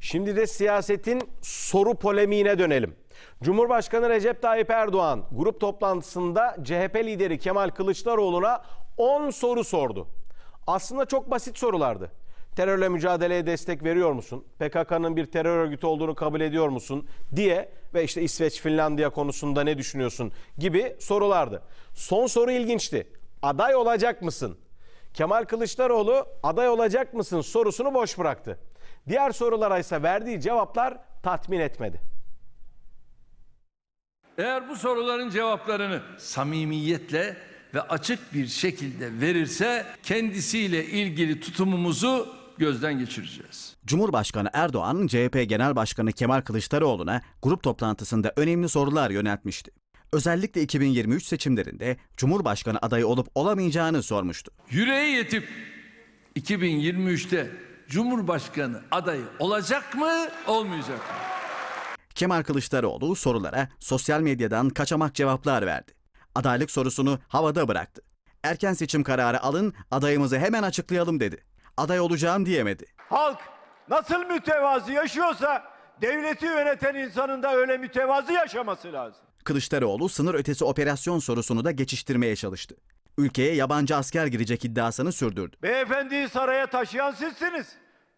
Şimdi de siyasetin soru polemiğine dönelim. Cumhurbaşkanı Recep Tayyip Erdoğan grup toplantısında CHP lideri Kemal Kılıçdaroğlu'na 10 soru sordu. Aslında çok basit sorulardı. Terörle mücadeleye destek veriyor musun? PKK'nın bir terör örgütü olduğunu kabul ediyor musun? diye ve işte İsveç Finlandiya konusunda ne düşünüyorsun gibi sorulardı. Son soru ilginçti. Aday olacak mısın? Kemal Kılıçdaroğlu aday olacak mısın sorusunu boş bıraktı. Diğer sorulara ise verdiği cevaplar tatmin etmedi. Eğer bu soruların cevaplarını samimiyetle ve açık bir şekilde verirse kendisiyle ilgili tutumumuzu gözden geçireceğiz. Cumhurbaşkanı Erdoğan, CHP Genel Başkanı Kemal Kılıçdaroğlu'na grup toplantısında önemli sorular yöneltmişti özellikle 2023 seçimlerinde Cumhurbaşkanı adayı olup olamayacağını sormuştu. Yüreği yetip 2023'te Cumhurbaşkanı adayı olacak mı, olmayacak mı? Kemal Kılıçdaroğlu sorulara sosyal medyadan kaçamak cevaplar verdi. Adaylık sorusunu havada bıraktı. Erken seçim kararı alın, adayımızı hemen açıklayalım dedi. Aday olacağım diyemedi. Halk nasıl mütevazı yaşıyorsa devleti yöneten insanın da öyle mütevazı yaşaması lazım. Kılıçdaroğlu sınır ötesi operasyon sorusunu da geçiştirmeye çalıştı. Ülkeye yabancı asker girecek iddiasını sürdürdü. Beyefendiyi saraya taşıyan sizsiniz.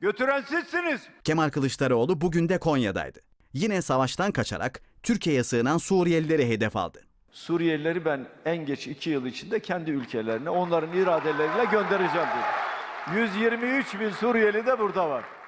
Götüren sizsiniz. Kemal Kılıçdaroğlu bugün de Konya'daydı. Yine savaştan kaçarak Türkiye'ye sığınan Suriyelileri hedef aldı. Suriyelileri ben en geç iki yıl içinde kendi ülkelerine onların iradeleriyle göndereceğim dedi. 123 bin Suriyeli de burada var.